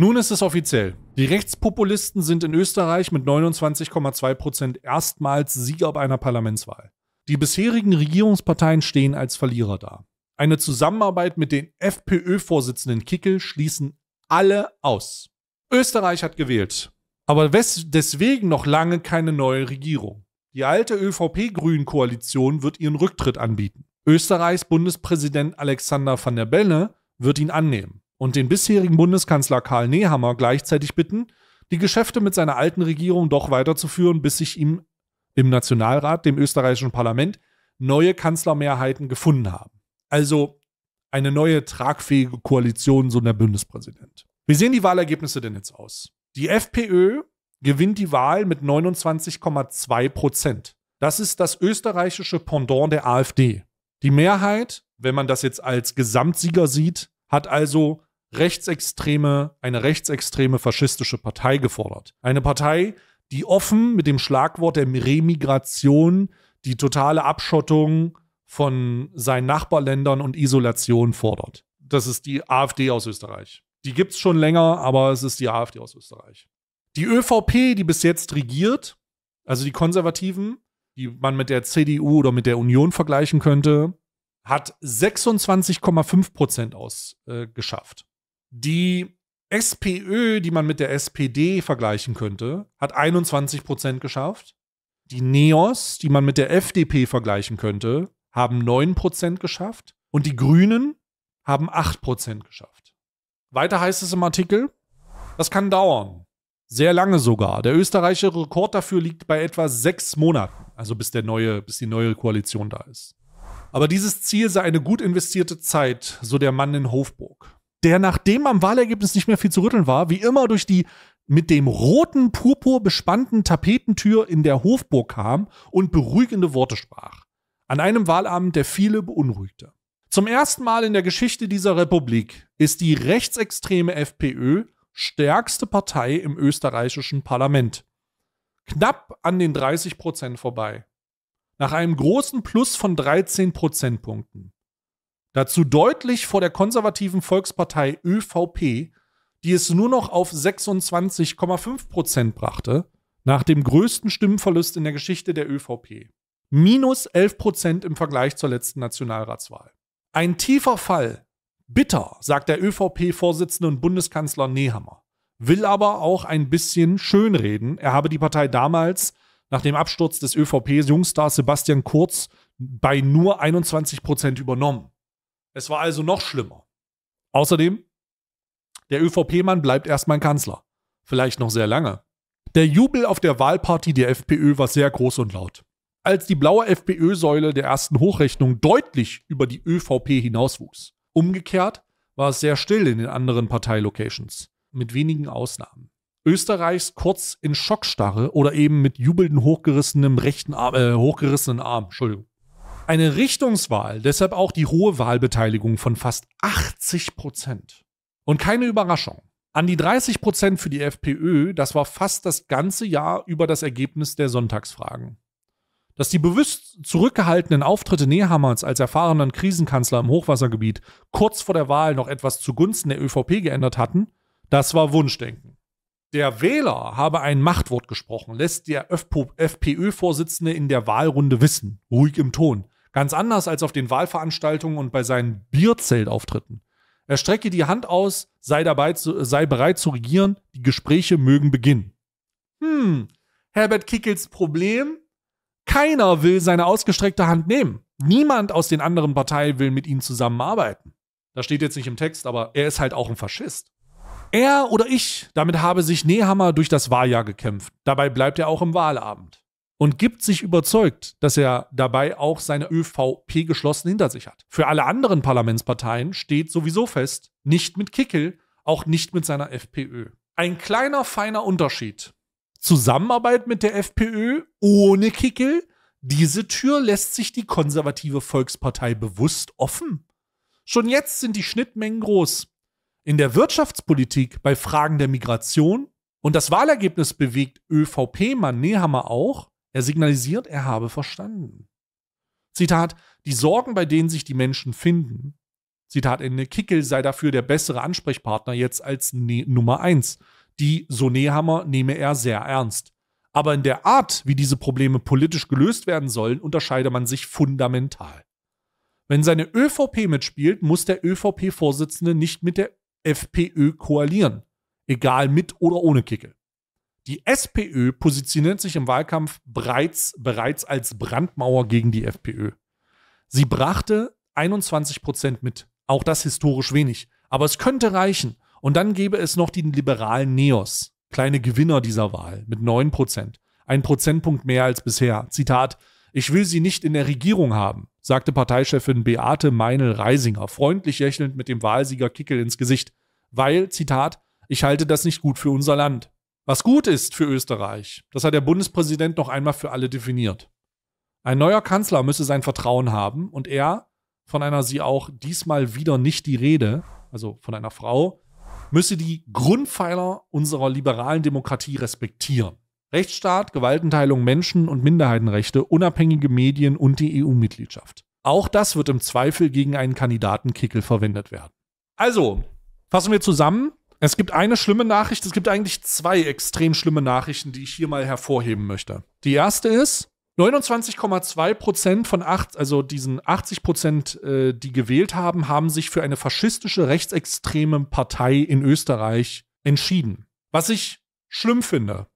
Nun ist es offiziell. Die Rechtspopulisten sind in Österreich mit 29,2 Prozent erstmals Sieger bei einer Parlamentswahl. Die bisherigen Regierungsparteien stehen als Verlierer da. Eine Zusammenarbeit mit den FPÖ-Vorsitzenden Kickel schließen alle aus. Österreich hat gewählt, aber deswegen noch lange keine neue Regierung. Die alte ÖVP-Grünen-Koalition wird ihren Rücktritt anbieten. Österreichs Bundespräsident Alexander van der Bellen wird ihn annehmen und den bisherigen Bundeskanzler Karl Nehammer gleichzeitig bitten, die Geschäfte mit seiner alten Regierung doch weiterzuführen, bis sich ihm im Nationalrat, dem österreichischen Parlament, neue Kanzlermehrheiten gefunden haben. Also eine neue tragfähige Koalition, so der Bundespräsident. Wie sehen die Wahlergebnisse denn jetzt aus? Die FPÖ gewinnt die Wahl mit 29,2 Prozent. Das ist das österreichische Pendant der AfD. Die Mehrheit, wenn man das jetzt als Gesamtsieger sieht, hat also rechtsextreme, eine rechtsextreme faschistische Partei gefordert. Eine Partei, die offen mit dem Schlagwort der Remigration die totale Abschottung von seinen Nachbarländern und Isolation fordert. Das ist die AfD aus Österreich. Die gibt es schon länger, aber es ist die AfD aus Österreich. Die ÖVP, die bis jetzt regiert, also die Konservativen, die man mit der CDU oder mit der Union vergleichen könnte, hat 26,5 Prozent ausgeschafft. Die SPÖ, die man mit der SPD vergleichen könnte, hat 21 Prozent geschafft. Die NEOS, die man mit der FDP vergleichen könnte, haben 9 Prozent geschafft. Und die Grünen haben 8 Prozent geschafft. Weiter heißt es im Artikel, das kann dauern. Sehr lange sogar. Der österreichische Rekord dafür liegt bei etwa sechs Monaten, also bis, der neue, bis die neue Koalition da ist. Aber dieses Ziel sei eine gut investierte Zeit, so der Mann in Hofburg der nachdem am Wahlergebnis nicht mehr viel zu rütteln war, wie immer durch die mit dem roten Purpur bespannten Tapetentür in der Hofburg kam und beruhigende Worte sprach. An einem Wahlabend, der viele beunruhigte. Zum ersten Mal in der Geschichte dieser Republik ist die rechtsextreme FPÖ stärkste Partei im österreichischen Parlament. Knapp an den 30 Prozent vorbei. Nach einem großen Plus von 13 Prozentpunkten. Dazu deutlich vor der konservativen Volkspartei ÖVP, die es nur noch auf 26,5 Prozent brachte, nach dem größten Stimmenverlust in der Geschichte der ÖVP. Minus 11 Prozent im Vergleich zur letzten Nationalratswahl. Ein tiefer Fall. Bitter, sagt der ÖVP-Vorsitzende und Bundeskanzler Nehammer. Will aber auch ein bisschen schönreden. Er habe die Partei damals, nach dem Absturz des ÖVP-Jungstars Sebastian Kurz, bei nur 21 Prozent übernommen. Es war also noch schlimmer. Außerdem, der ÖVP-Mann bleibt erstmal Kanzler. Vielleicht noch sehr lange. Der Jubel auf der Wahlparty der FPÖ war sehr groß und laut. Als die blaue FPÖ-Säule der ersten Hochrechnung deutlich über die ÖVP hinauswuchs. Umgekehrt war es sehr still in den anderen Parteilocations, mit wenigen Ausnahmen. Österreichs kurz in Schockstarre oder eben mit jubelnden hochgerissenem rechten Arm, äh, hochgerissenen Arm, Entschuldigung eine Richtungswahl, deshalb auch die hohe Wahlbeteiligung von fast 80 Prozent. Und keine Überraschung. An die 30 Prozent für die FPÖ, das war fast das ganze Jahr über das Ergebnis der Sonntagsfragen. Dass die bewusst zurückgehaltenen Auftritte Nehammers als erfahrenen Krisenkanzler im Hochwassergebiet kurz vor der Wahl noch etwas zugunsten der ÖVP geändert hatten, das war Wunschdenken. Der Wähler habe ein Machtwort gesprochen, lässt der FPÖ-Vorsitzende in der Wahlrunde wissen, ruhig im Ton. Ganz anders als auf den Wahlveranstaltungen und bei seinen Bierzeltauftritten. Er strecke die Hand aus, sei, dabei zu, sei bereit zu regieren, die Gespräche mögen beginnen. Hm, Herbert Kickels Problem? Keiner will seine ausgestreckte Hand nehmen. Niemand aus den anderen Parteien will mit ihm zusammenarbeiten. Das steht jetzt nicht im Text, aber er ist halt auch ein Faschist. Er oder ich, damit habe sich Nehammer durch das Wahljahr gekämpft. Dabei bleibt er auch im Wahlabend und gibt sich überzeugt, dass er dabei auch seine ÖVP geschlossen hinter sich hat. Für alle anderen Parlamentsparteien steht sowieso fest, nicht mit Kickel, auch nicht mit seiner FPÖ. Ein kleiner, feiner Unterschied. Zusammenarbeit mit der FPÖ ohne Kickel? Diese Tür lässt sich die konservative Volkspartei bewusst offen. Schon jetzt sind die Schnittmengen groß. In der Wirtschaftspolitik, bei Fragen der Migration und das Wahlergebnis bewegt ÖVP-Mann Nehammer auch, er signalisiert, er habe verstanden. Zitat, die Sorgen, bei denen sich die Menschen finden. Zitat Ende, Kickel sei dafür der bessere Ansprechpartner jetzt als ne Nummer eins. Die, so Nehammer, nehme er sehr ernst. Aber in der Art, wie diese Probleme politisch gelöst werden sollen, unterscheide man sich fundamental. Wenn seine ÖVP mitspielt, muss der ÖVP-Vorsitzende nicht mit der FPÖ koalieren. Egal mit oder ohne Kickel. Die SPÖ positioniert sich im Wahlkampf bereits, bereits als Brandmauer gegen die FPÖ. Sie brachte 21 Prozent mit. Auch das historisch wenig. Aber es könnte reichen. Und dann gäbe es noch den liberalen Neos, kleine Gewinner dieser Wahl, mit 9 Prozent. Ein Prozentpunkt mehr als bisher. Zitat: Ich will sie nicht in der Regierung haben, sagte Parteichefin Beate Meinel-Reisinger, freundlich lächelnd mit dem Wahlsieger Kickel ins Gesicht. Weil, Zitat, ich halte das nicht gut für unser Land. Was gut ist für Österreich, das hat der Bundespräsident noch einmal für alle definiert. Ein neuer Kanzler müsse sein Vertrauen haben und er, von einer sie auch diesmal wieder nicht die Rede, also von einer Frau, müsse die Grundpfeiler unserer liberalen Demokratie respektieren. Rechtsstaat, Gewaltenteilung, Menschen- und Minderheitenrechte, unabhängige Medien und die EU-Mitgliedschaft. Auch das wird im Zweifel gegen einen Kandidatenkickel verwendet werden. Also, fassen wir zusammen. Es gibt eine schlimme Nachricht, es gibt eigentlich zwei extrem schlimme Nachrichten, die ich hier mal hervorheben möchte. Die erste ist, 29,2 Prozent von acht, also diesen 80 Prozent, äh, die gewählt haben, haben sich für eine faschistische rechtsextreme Partei in Österreich entschieden. Was ich schlimm finde,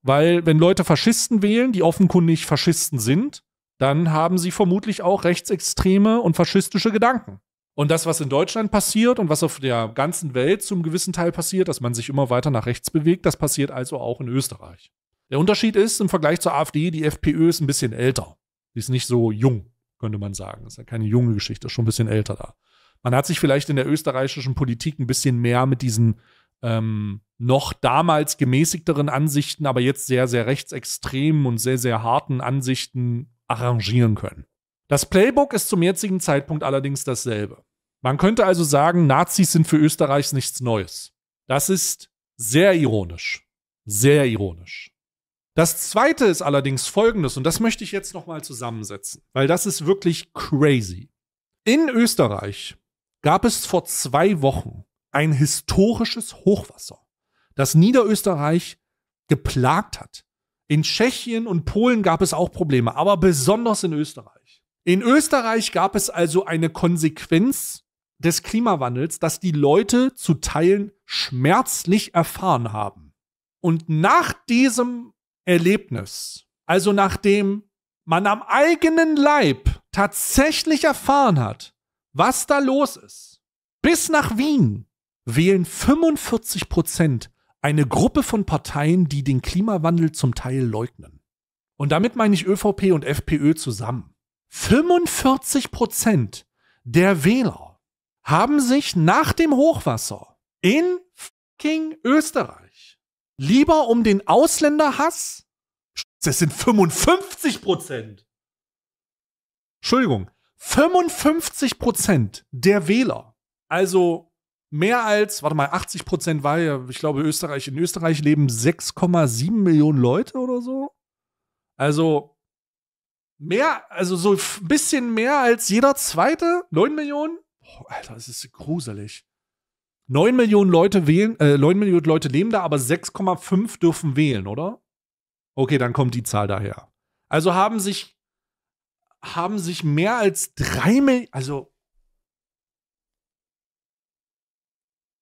weil wenn Leute Faschisten wählen, die offenkundig Faschisten sind, dann haben sie vermutlich auch rechtsextreme und faschistische Gedanken. Und das, was in Deutschland passiert und was auf der ganzen Welt zum gewissen Teil passiert, dass man sich immer weiter nach rechts bewegt, das passiert also auch in Österreich. Der Unterschied ist im Vergleich zur AfD, die FPÖ ist ein bisschen älter. Die ist nicht so jung, könnte man sagen. Das ist ja keine junge Geschichte, ist schon ein bisschen älter da. Man hat sich vielleicht in der österreichischen Politik ein bisschen mehr mit diesen ähm, noch damals gemäßigteren Ansichten, aber jetzt sehr, sehr rechtsextremen und sehr, sehr harten Ansichten arrangieren können. Das Playbook ist zum jetzigen Zeitpunkt allerdings dasselbe. Man könnte also sagen, Nazis sind für Österreichs nichts Neues. Das ist sehr ironisch. Sehr ironisch. Das zweite ist allerdings folgendes, und das möchte ich jetzt nochmal zusammensetzen, weil das ist wirklich crazy. In Österreich gab es vor zwei Wochen ein historisches Hochwasser, das Niederösterreich geplagt hat. In Tschechien und Polen gab es auch Probleme, aber besonders in Österreich. In Österreich gab es also eine Konsequenz des Klimawandels, dass die Leute zu Teilen schmerzlich erfahren haben. Und nach diesem Erlebnis, also nachdem man am eigenen Leib tatsächlich erfahren hat, was da los ist, bis nach Wien wählen 45 Prozent eine Gruppe von Parteien, die den Klimawandel zum Teil leugnen. Und damit meine ich ÖVP und FPÖ zusammen. 45 Prozent der Wähler haben sich nach dem Hochwasser in fucking Österreich lieber um den Ausländerhass, das sind 55 Prozent. Entschuldigung, 55 Prozent der Wähler, also mehr als, warte mal, 80 Prozent war ja, ich glaube, Österreich, in Österreich leben 6,7 Millionen Leute oder so. Also Mehr, also so ein bisschen mehr als jeder zweite. 9 Millionen? Oh, Alter, das ist gruselig. 9 Millionen Leute wählen, äh, 9 Millionen Leute leben da, aber 6,5 dürfen wählen, oder? Okay, dann kommt die Zahl daher. Also haben sich, haben sich mehr als 3 Millionen, also.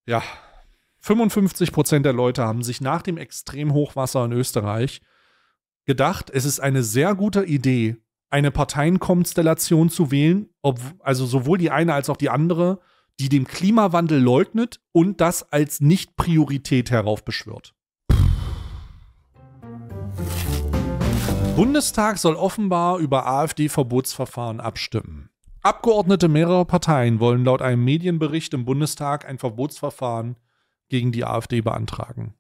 Ja. 55 Prozent der Leute haben sich nach dem Extremhochwasser in Österreich gedacht, es ist eine sehr gute Idee, eine Parteienkonstellation zu wählen, ob, also sowohl die eine als auch die andere, die den Klimawandel leugnet und das als Nicht-Priorität heraufbeschwört. Bundestag soll offenbar über AfD-Verbotsverfahren abstimmen. Abgeordnete mehrerer Parteien wollen laut einem Medienbericht im Bundestag ein Verbotsverfahren gegen die AfD beantragen.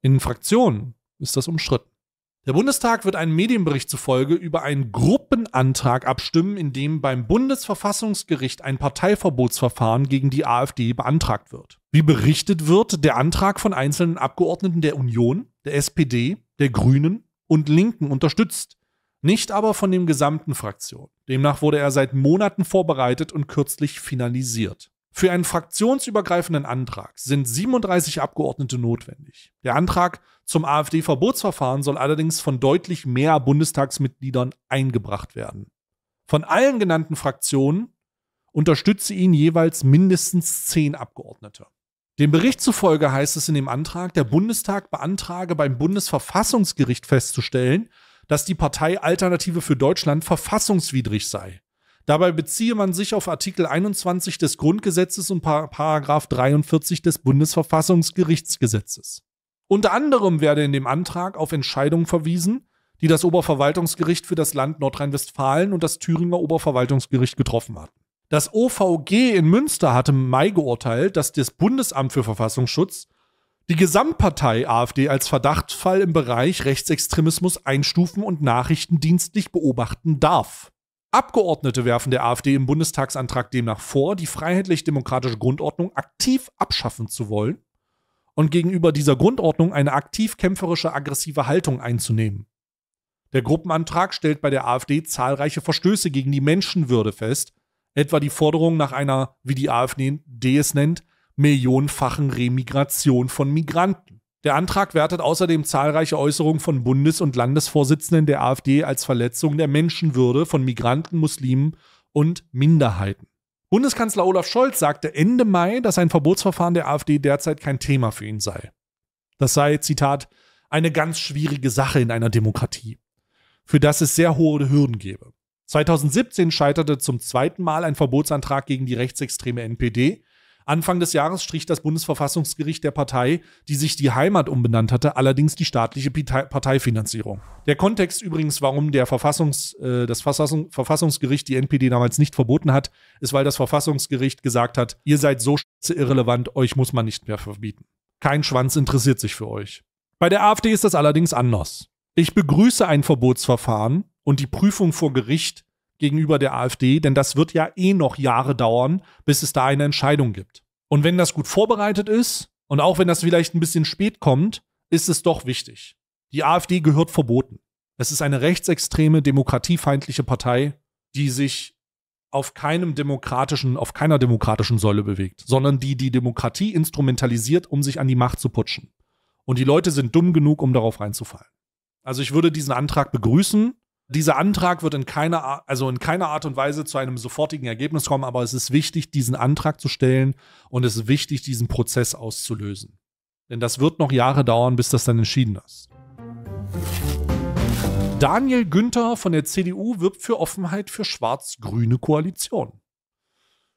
In Fraktionen ist das umstritten. Der Bundestag wird einen Medienbericht zufolge über einen Gruppenantrag abstimmen, in dem beim Bundesverfassungsgericht ein Parteiverbotsverfahren gegen die AfD beantragt wird. Wie berichtet wird, der Antrag von einzelnen Abgeordneten der Union, der SPD, der Grünen und Linken unterstützt, nicht aber von dem gesamten Fraktion. Demnach wurde er seit Monaten vorbereitet und kürzlich finalisiert. Für einen fraktionsübergreifenden Antrag sind 37 Abgeordnete notwendig. Der Antrag zum AfD-Verbotsverfahren soll allerdings von deutlich mehr Bundestagsmitgliedern eingebracht werden. Von allen genannten Fraktionen unterstütze ihn jeweils mindestens zehn Abgeordnete. Dem Bericht zufolge heißt es in dem Antrag, der Bundestag beantrage beim Bundesverfassungsgericht festzustellen, dass die Partei Alternative für Deutschland verfassungswidrig sei. Dabei beziehe man sich auf Artikel 21 des Grundgesetzes und Par Paragraph 43 des Bundesverfassungsgerichtsgesetzes. Unter anderem werde in dem Antrag auf Entscheidungen verwiesen, die das Oberverwaltungsgericht für das Land Nordrhein-Westfalen und das Thüringer Oberverwaltungsgericht getroffen hatten. Das OVG in Münster hatte im Mai geurteilt, dass das Bundesamt für Verfassungsschutz die Gesamtpartei AfD als Verdachtsfall im Bereich Rechtsextremismus einstufen und nachrichtendienstlich beobachten darf. Abgeordnete werfen der AfD im Bundestagsantrag demnach vor, die freiheitlich-demokratische Grundordnung aktiv abschaffen zu wollen und gegenüber dieser Grundordnung eine aktiv kämpferische, aggressive Haltung einzunehmen. Der Gruppenantrag stellt bei der AfD zahlreiche Verstöße gegen die Menschenwürde fest, etwa die Forderung nach einer, wie die AfD es nennt, millionenfachen Remigration von Migranten. Der Antrag wertet außerdem zahlreiche Äußerungen von Bundes- und Landesvorsitzenden der AfD als Verletzung der Menschenwürde von Migranten, Muslimen und Minderheiten. Bundeskanzler Olaf Scholz sagte Ende Mai, dass ein Verbotsverfahren der AfD derzeit kein Thema für ihn sei. Das sei, Zitat, eine ganz schwierige Sache in einer Demokratie, für das es sehr hohe Hürden gebe. 2017 scheiterte zum zweiten Mal ein Verbotsantrag gegen die rechtsextreme NPD, Anfang des Jahres strich das Bundesverfassungsgericht der Partei, die sich die Heimat umbenannt hatte, allerdings die staatliche Parteifinanzierung. Der Kontext übrigens, warum der Verfassungs, äh, das Verfassung, Verfassungsgericht die NPD damals nicht verboten hat, ist, weil das Verfassungsgericht gesagt hat, ihr seid so irrelevant, euch muss man nicht mehr verbieten. Kein Schwanz interessiert sich für euch. Bei der AfD ist das allerdings anders. Ich begrüße ein Verbotsverfahren und die Prüfung vor Gericht gegenüber der AfD, denn das wird ja eh noch Jahre dauern, bis es da eine Entscheidung gibt. Und wenn das gut vorbereitet ist, und auch wenn das vielleicht ein bisschen spät kommt, ist es doch wichtig. Die AfD gehört verboten. Es ist eine rechtsextreme, demokratiefeindliche Partei, die sich auf keinem demokratischen, auf keiner demokratischen Säule bewegt, sondern die die Demokratie instrumentalisiert, um sich an die Macht zu putschen. Und die Leute sind dumm genug, um darauf reinzufallen. Also ich würde diesen Antrag begrüßen dieser Antrag wird in keiner, also in keiner Art und Weise zu einem sofortigen Ergebnis kommen, aber es ist wichtig, diesen Antrag zu stellen und es ist wichtig, diesen Prozess auszulösen. Denn das wird noch Jahre dauern, bis das dann entschieden ist. Daniel Günther von der CDU wirbt für Offenheit für schwarz-grüne Koalition.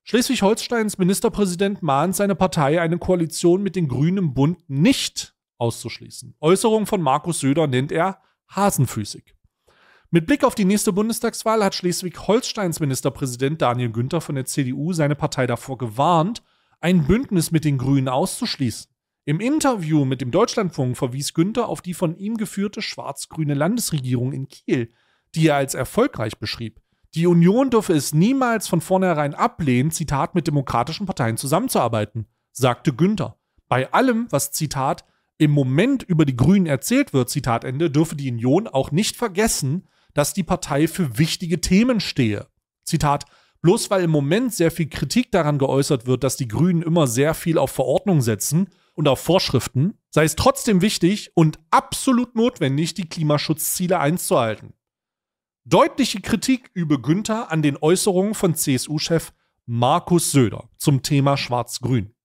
Schleswig-Holsteins Ministerpräsident mahnt seine Partei, eine Koalition mit den Grünen im Bund nicht auszuschließen. Äußerung von Markus Söder nennt er hasenfüßig. Mit Blick auf die nächste Bundestagswahl hat Schleswig-Holsteins Ministerpräsident Daniel Günther von der CDU seine Partei davor gewarnt, ein Bündnis mit den Grünen auszuschließen. Im Interview mit dem Deutschlandfunk verwies Günther auf die von ihm geführte schwarz-grüne Landesregierung in Kiel, die er als erfolgreich beschrieb. Die Union dürfe es niemals von vornherein ablehnen, Zitat, mit demokratischen Parteien zusammenzuarbeiten, sagte Günther. Bei allem, was, Zitat, im Moment über die Grünen erzählt wird, Zitat Ende, dürfe die Union auch nicht vergessen, dass die Partei für wichtige Themen stehe. Zitat, bloß weil im Moment sehr viel Kritik daran geäußert wird, dass die Grünen immer sehr viel auf Verordnung setzen und auf Vorschriften, sei es trotzdem wichtig und absolut notwendig, die Klimaschutzziele einzuhalten. Deutliche Kritik übe Günther an den Äußerungen von CSU-Chef Markus Söder zum Thema Schwarz-Grün.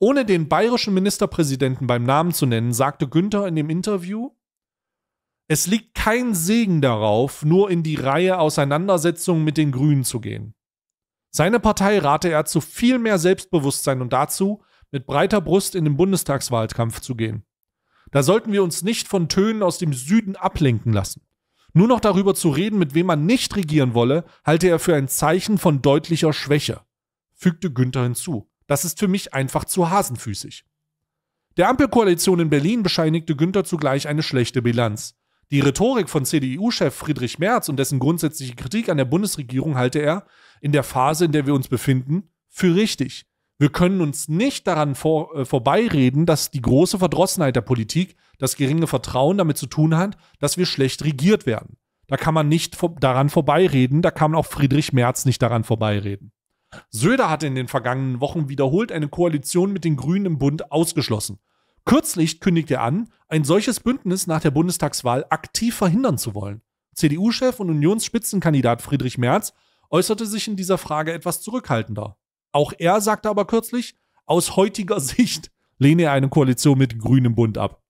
Ohne den bayerischen Ministerpräsidenten beim Namen zu nennen, sagte Günther in dem Interview, es liegt kein Segen darauf, nur in die Reihe Auseinandersetzungen mit den Grünen zu gehen. Seine Partei rate er zu viel mehr Selbstbewusstsein und dazu, mit breiter Brust in den Bundestagswahlkampf zu gehen. Da sollten wir uns nicht von Tönen aus dem Süden ablenken lassen. Nur noch darüber zu reden, mit wem man nicht regieren wolle, halte er für ein Zeichen von deutlicher Schwäche, fügte Günther hinzu. Das ist für mich einfach zu hasenfüßig. Der Ampelkoalition in Berlin bescheinigte Günther zugleich eine schlechte Bilanz. Die Rhetorik von CDU-Chef Friedrich Merz und dessen grundsätzliche Kritik an der Bundesregierung halte er in der Phase, in der wir uns befinden, für richtig. Wir können uns nicht daran vor, äh, vorbeireden, dass die große Verdrossenheit der Politik, das geringe Vertrauen damit zu tun hat, dass wir schlecht regiert werden. Da kann man nicht vor, daran vorbeireden, da kann auch Friedrich Merz nicht daran vorbeireden. Söder hatte in den vergangenen Wochen wiederholt eine Koalition mit den Grünen im Bund ausgeschlossen Kürzlich kündigte er an, ein solches Bündnis nach der Bundestagswahl aktiv verhindern zu wollen. CDU-Chef und Unionsspitzenkandidat Friedrich Merz äußerte sich in dieser Frage etwas zurückhaltender. Auch er sagte aber kürzlich, aus heutiger Sicht lehne er eine Koalition mit Grünem Bund ab.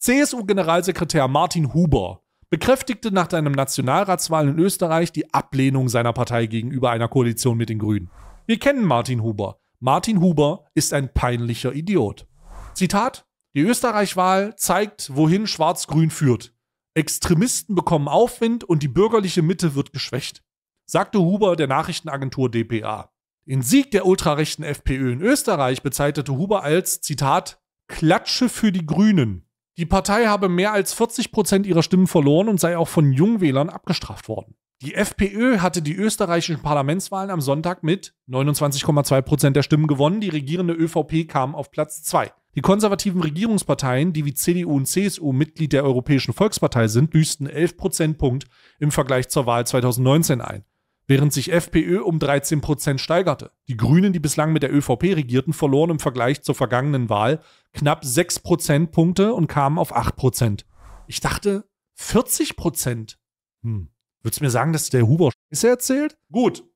CSU-Generalsekretär Martin Huber bekräftigte nach seinem Nationalratswahl in Österreich die Ablehnung seiner Partei gegenüber einer Koalition mit den Grünen. Wir kennen Martin Huber. Martin Huber ist ein peinlicher Idiot. Zitat: die Österreich-Wahl zeigt, wohin Schwarz-Grün führt. Extremisten bekommen Aufwind und die bürgerliche Mitte wird geschwächt, sagte Huber der Nachrichtenagentur dpa. Den Sieg der ultrarechten FPÖ in Österreich bezeichnete Huber als, Zitat, Klatsche für die Grünen. Die Partei habe mehr als 40 Prozent ihrer Stimmen verloren und sei auch von Jungwählern abgestraft worden. Die FPÖ hatte die österreichischen Parlamentswahlen am Sonntag mit 29,2 Prozent der Stimmen gewonnen. Die regierende ÖVP kam auf Platz 2. Die konservativen Regierungsparteien, die wie CDU und CSU Mitglied der Europäischen Volkspartei sind, büßten 11 Prozentpunkt im Vergleich zur Wahl 2019 ein, während sich FPÖ um 13 Prozent steigerte. Die Grünen, die bislang mit der ÖVP regierten, verloren im Vergleich zur vergangenen Wahl knapp 6 Prozentpunkte und kamen auf 8 Prozent. Ich dachte, 40 Prozent. Hm. Würdest du mir sagen, dass der Huber Scheiße erzählt? Gut,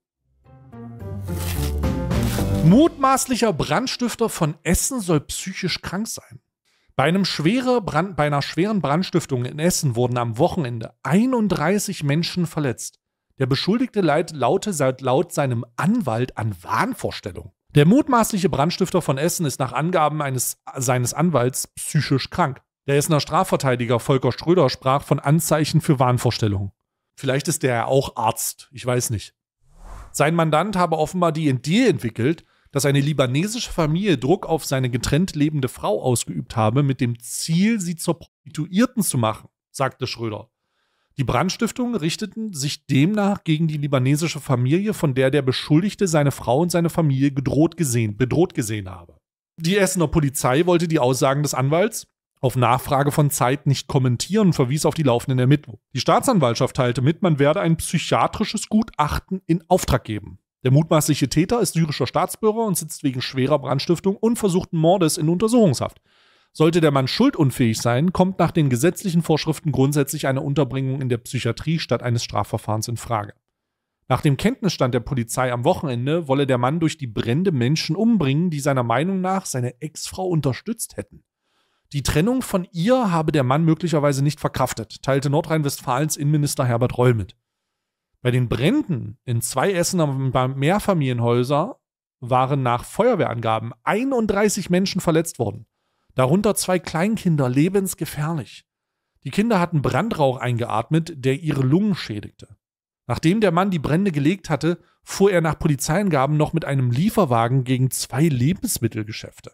Mutmaßlicher Brandstifter von Essen soll psychisch krank sein. Bei, einem schwere Brand, bei einer schweren Brandstiftung in Essen wurden am Wochenende 31 Menschen verletzt. Der Beschuldigte leid, laute seit laut seinem Anwalt an Wahnvorstellung. Der mutmaßliche Brandstifter von Essen ist nach Angaben eines, seines Anwalts psychisch krank. Der Essener Strafverteidiger Volker Schröder sprach von Anzeichen für Wahnvorstellungen. Vielleicht ist der ja auch Arzt, ich weiß nicht. Sein Mandant habe offenbar die Idee entwickelt, dass eine libanesische Familie Druck auf seine getrennt lebende Frau ausgeübt habe, mit dem Ziel, sie zur Prostituierten zu machen, sagte Schröder. Die Brandstiftungen richteten sich demnach gegen die libanesische Familie, von der der Beschuldigte seine Frau und seine Familie gedroht gesehen, bedroht gesehen habe. Die Essener Polizei wollte die Aussagen des Anwalts auf Nachfrage von Zeit nicht kommentieren und verwies auf die laufenden Ermittlungen. Die Staatsanwaltschaft teilte mit, man werde ein psychiatrisches Gutachten in Auftrag geben. Der mutmaßliche Täter ist syrischer Staatsbürger und sitzt wegen schwerer Brandstiftung und versuchten Mordes in Untersuchungshaft. Sollte der Mann schuldunfähig sein, kommt nach den gesetzlichen Vorschriften grundsätzlich eine Unterbringung in der Psychiatrie statt eines Strafverfahrens in Frage. Nach dem Kenntnisstand der Polizei am Wochenende wolle der Mann durch die Brände Menschen umbringen, die seiner Meinung nach seine Ex-Frau unterstützt hätten. Die Trennung von ihr habe der Mann möglicherweise nicht verkraftet, teilte Nordrhein-Westfalens Innenminister Herbert Reul mit. Bei den Bränden in zwei Essener Mehrfamilienhäuser waren nach Feuerwehrangaben 31 Menschen verletzt worden, darunter zwei Kleinkinder lebensgefährlich. Die Kinder hatten Brandrauch eingeatmet, der ihre Lungen schädigte. Nachdem der Mann die Brände gelegt hatte, fuhr er nach Polizeiangaben noch mit einem Lieferwagen gegen zwei Lebensmittelgeschäfte.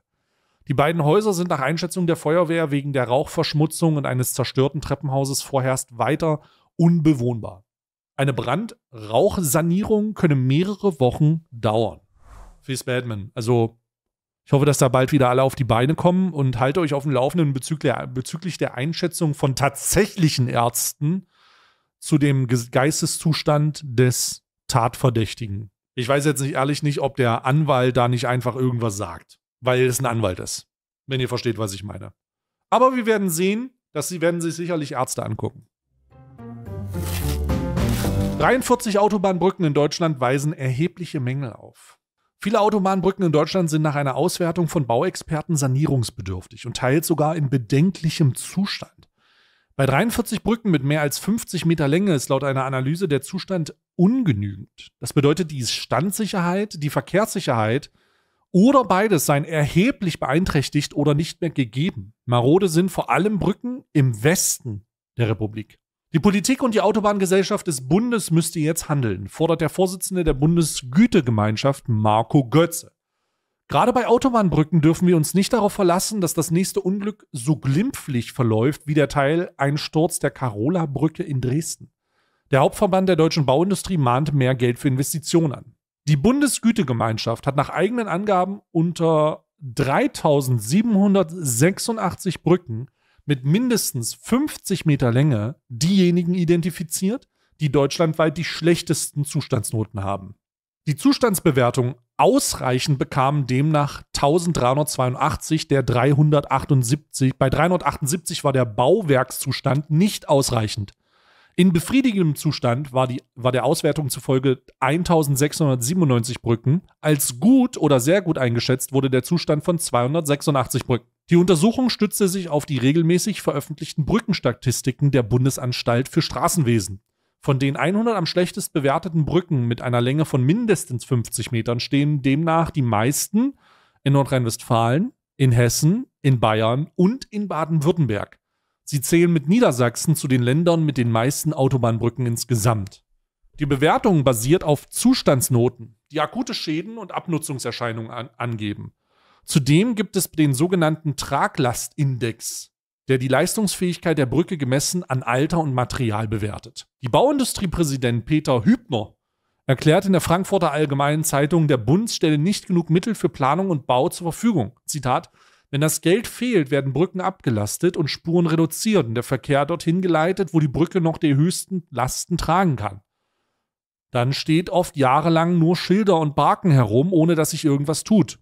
Die beiden Häuser sind nach Einschätzung der Feuerwehr wegen der Rauchverschmutzung und eines zerstörten Treppenhauses vorerst weiter unbewohnbar. Eine Brandrauchsanierung könne mehrere Wochen dauern. Fizz Badman. Also, ich hoffe, dass da bald wieder alle auf die Beine kommen und halte euch auf dem Laufenden bezüglich, bezüglich der Einschätzung von tatsächlichen Ärzten zu dem Geisteszustand des Tatverdächtigen. Ich weiß jetzt nicht ehrlich nicht, ob der Anwalt da nicht einfach irgendwas sagt, weil es ein Anwalt ist. Wenn ihr versteht, was ich meine. Aber wir werden sehen, dass sie werden sich sicherlich Ärzte angucken. 43 Autobahnbrücken in Deutschland weisen erhebliche Mängel auf. Viele Autobahnbrücken in Deutschland sind nach einer Auswertung von Bauexperten sanierungsbedürftig und teils sogar in bedenklichem Zustand. Bei 43 Brücken mit mehr als 50 Meter Länge ist laut einer Analyse der Zustand ungenügend. Das bedeutet, die Standsicherheit, die Verkehrssicherheit oder beides seien erheblich beeinträchtigt oder nicht mehr gegeben. Marode sind vor allem Brücken im Westen der Republik. Die Politik und die Autobahngesellschaft des Bundes müsste jetzt handeln, fordert der Vorsitzende der Bundesgütegemeinschaft Marco Götze. Gerade bei Autobahnbrücken dürfen wir uns nicht darauf verlassen, dass das nächste Unglück so glimpflich verläuft wie der Teil Einsturz der Carola-Brücke in Dresden. Der Hauptverband der deutschen Bauindustrie mahnt mehr Geld für Investitionen an. Die Bundesgütegemeinschaft hat nach eigenen Angaben unter 3786 Brücken mit mindestens 50 Meter Länge diejenigen identifiziert, die deutschlandweit die schlechtesten Zustandsnoten haben. Die Zustandsbewertung ausreichend bekamen demnach 1382 der 378. Bei 378 war der Bauwerkszustand nicht ausreichend. In befriedigendem Zustand war, die, war der Auswertung zufolge 1697 Brücken. Als gut oder sehr gut eingeschätzt wurde der Zustand von 286 Brücken. Die Untersuchung stützte sich auf die regelmäßig veröffentlichten Brückenstatistiken der Bundesanstalt für Straßenwesen. Von den 100 am schlechtest bewerteten Brücken mit einer Länge von mindestens 50 Metern stehen demnach die meisten in Nordrhein-Westfalen, in Hessen, in Bayern und in Baden-Württemberg. Sie zählen mit Niedersachsen zu den Ländern mit den meisten Autobahnbrücken insgesamt. Die Bewertung basiert auf Zustandsnoten, die akute Schäden und Abnutzungserscheinungen an angeben. Zudem gibt es den sogenannten Traglastindex, der die Leistungsfähigkeit der Brücke gemessen an Alter und Material bewertet. Die Bauindustriepräsident Peter Hübner erklärt in der Frankfurter Allgemeinen Zeitung, der Bund stelle nicht genug Mittel für Planung und Bau zur Verfügung. Zitat: Wenn das Geld fehlt, werden Brücken abgelastet und Spuren reduziert und der Verkehr dorthin geleitet, wo die Brücke noch die höchsten Lasten tragen kann. Dann steht oft jahrelang nur Schilder und Barken herum, ohne dass sich irgendwas tut.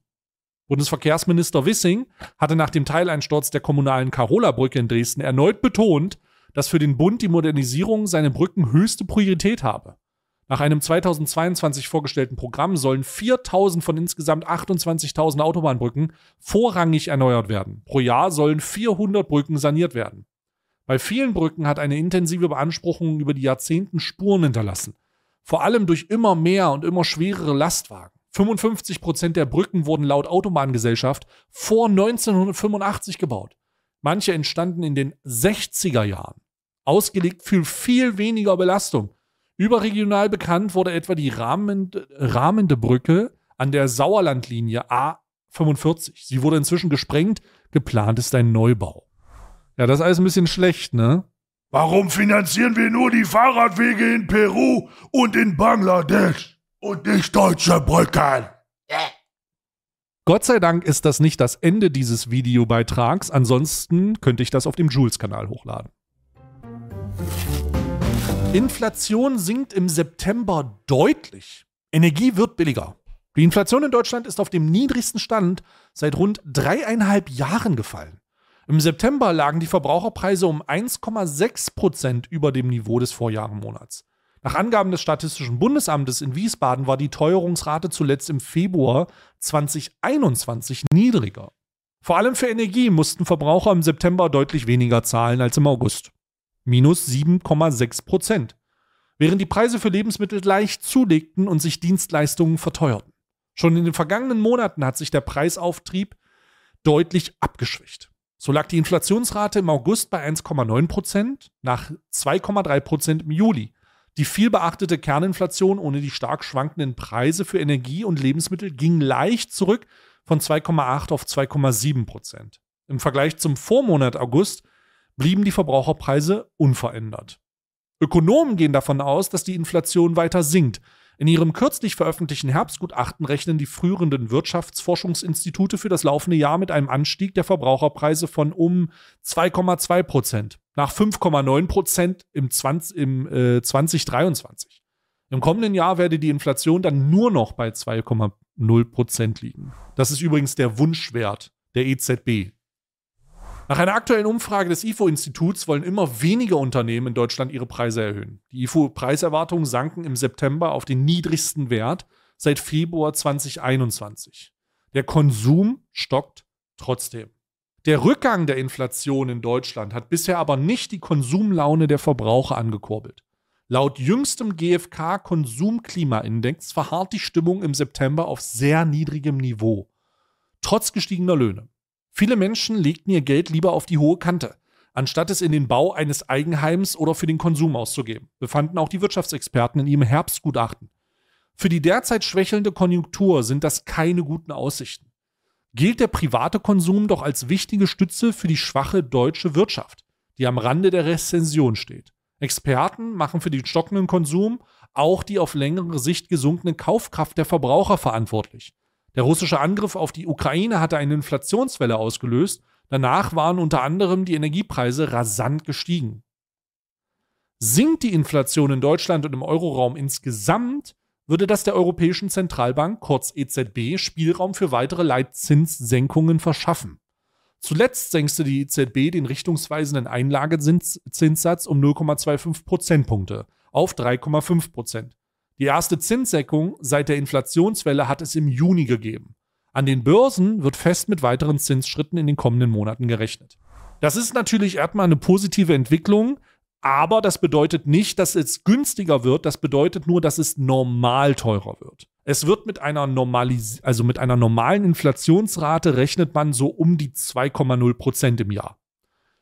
Bundesverkehrsminister Wissing hatte nach dem Teileinsturz der kommunalen carola brücke in Dresden erneut betont, dass für den Bund die Modernisierung seiner Brücken höchste Priorität habe. Nach einem 2022 vorgestellten Programm sollen 4000 von insgesamt 28.000 Autobahnbrücken vorrangig erneuert werden. Pro Jahr sollen 400 Brücken saniert werden. Bei vielen Brücken hat eine intensive Beanspruchung über die Jahrzehnten Spuren hinterlassen. Vor allem durch immer mehr und immer schwerere Lastwagen. 55 der Brücken wurden laut Autobahngesellschaft vor 1985 gebaut. Manche entstanden in den 60er Jahren. Ausgelegt für viel weniger Belastung. Überregional bekannt wurde etwa die rahmende, rahmende Brücke an der Sauerlandlinie A45. Sie wurde inzwischen gesprengt. Geplant ist ein Neubau. Ja, das ist alles ein bisschen schlecht, ne? Warum finanzieren wir nur die Fahrradwege in Peru und in Bangladesch? und nicht deutsche Brücken. Gott sei Dank ist das nicht das Ende dieses Videobeitrags, ansonsten könnte ich das auf dem Jules-Kanal hochladen. Inflation sinkt im September deutlich. Energie wird billiger. Die Inflation in Deutschland ist auf dem niedrigsten Stand seit rund dreieinhalb Jahren gefallen. Im September lagen die Verbraucherpreise um 1,6 über dem Niveau des Vorjahrenmonats. Nach Angaben des Statistischen Bundesamtes in Wiesbaden war die Teuerungsrate zuletzt im Februar 2021 niedriger. Vor allem für Energie mussten Verbraucher im September deutlich weniger zahlen als im August. Minus 7,6 Prozent. Während die Preise für Lebensmittel leicht zulegten und sich Dienstleistungen verteuerten. Schon in den vergangenen Monaten hat sich der Preisauftrieb deutlich abgeschwächt. So lag die Inflationsrate im August bei 1,9 Prozent nach 2,3 Prozent im Juli. Die vielbeachtete Kerninflation ohne die stark schwankenden Preise für Energie und Lebensmittel ging leicht zurück von 2,8 auf 2,7 Prozent. Im Vergleich zum Vormonat August blieben die Verbraucherpreise unverändert. Ökonomen gehen davon aus, dass die Inflation weiter sinkt. In ihrem kürzlich veröffentlichten Herbstgutachten rechnen die früheren Wirtschaftsforschungsinstitute für das laufende Jahr mit einem Anstieg der Verbraucherpreise von um 2,2 Prozent nach 5,9 Prozent im, 20, im äh, 2023. Im kommenden Jahr werde die Inflation dann nur noch bei 2,0 Prozent liegen. Das ist übrigens der Wunschwert der EZB, nach einer aktuellen Umfrage des IFO-Instituts wollen immer weniger Unternehmen in Deutschland ihre Preise erhöhen. Die IFO-Preiserwartungen sanken im September auf den niedrigsten Wert seit Februar 2021. Der Konsum stockt trotzdem. Der Rückgang der Inflation in Deutschland hat bisher aber nicht die Konsumlaune der Verbraucher angekurbelt. Laut jüngstem GfK Konsumklimaindex verharrt die Stimmung im September auf sehr niedrigem Niveau, trotz gestiegener Löhne. Viele Menschen legten ihr Geld lieber auf die hohe Kante, anstatt es in den Bau eines Eigenheims oder für den Konsum auszugeben, befanden auch die Wirtschaftsexperten in ihrem Herbstgutachten. Für die derzeit schwächelnde Konjunktur sind das keine guten Aussichten. Gilt der private Konsum doch als wichtige Stütze für die schwache deutsche Wirtschaft, die am Rande der Rezension steht. Experten machen für den stockenden Konsum auch die auf längere Sicht gesunkene Kaufkraft der Verbraucher verantwortlich. Der russische Angriff auf die Ukraine hatte eine Inflationswelle ausgelöst. Danach waren unter anderem die Energiepreise rasant gestiegen. Sinkt die Inflation in Deutschland und im Euroraum insgesamt, würde das der Europäischen Zentralbank, kurz EZB, Spielraum für weitere Leitzinssenkungen verschaffen. Zuletzt senkte die EZB den richtungsweisenden Einlagezinssatz um 0,25 Prozentpunkte auf 3,5 Prozent. Die erste Zinssenkung seit der Inflationswelle hat es im Juni gegeben. An den Börsen wird fest mit weiteren Zinsschritten in den kommenden Monaten gerechnet. Das ist natürlich erstmal eine positive Entwicklung, aber das bedeutet nicht, dass es günstiger wird, das bedeutet nur, dass es normal teurer wird. Es wird mit einer, Normalis also mit einer normalen Inflationsrate rechnet man so um die 2,0 Prozent im Jahr.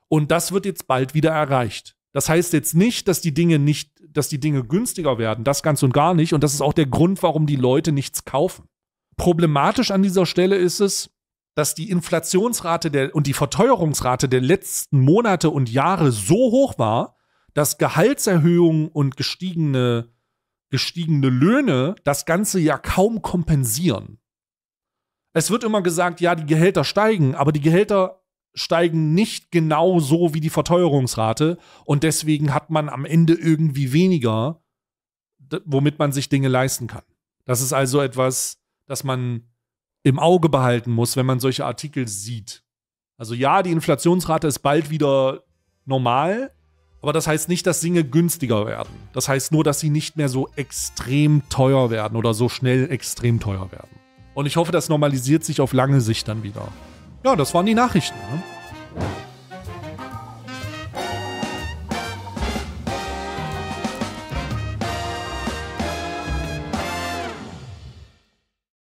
Und das wird jetzt bald wieder erreicht. Das heißt jetzt nicht, dass die Dinge nicht, dass die Dinge günstiger werden, das ganz und gar nicht. Und das ist auch der Grund, warum die Leute nichts kaufen. Problematisch an dieser Stelle ist es, dass die Inflationsrate der, und die Verteuerungsrate der letzten Monate und Jahre so hoch war, dass Gehaltserhöhungen und gestiegene, gestiegene Löhne das Ganze ja kaum kompensieren. Es wird immer gesagt, ja, die Gehälter steigen, aber die Gehälter steigen nicht genau so wie die Verteuerungsrate und deswegen hat man am Ende irgendwie weniger, womit man sich Dinge leisten kann. Das ist also etwas, das man im Auge behalten muss, wenn man solche Artikel sieht. Also ja, die Inflationsrate ist bald wieder normal, aber das heißt nicht, dass Dinge günstiger werden. Das heißt nur, dass sie nicht mehr so extrem teuer werden oder so schnell extrem teuer werden. Und ich hoffe, das normalisiert sich auf lange Sicht dann wieder. Ja, das waren die Nachrichten. Ne?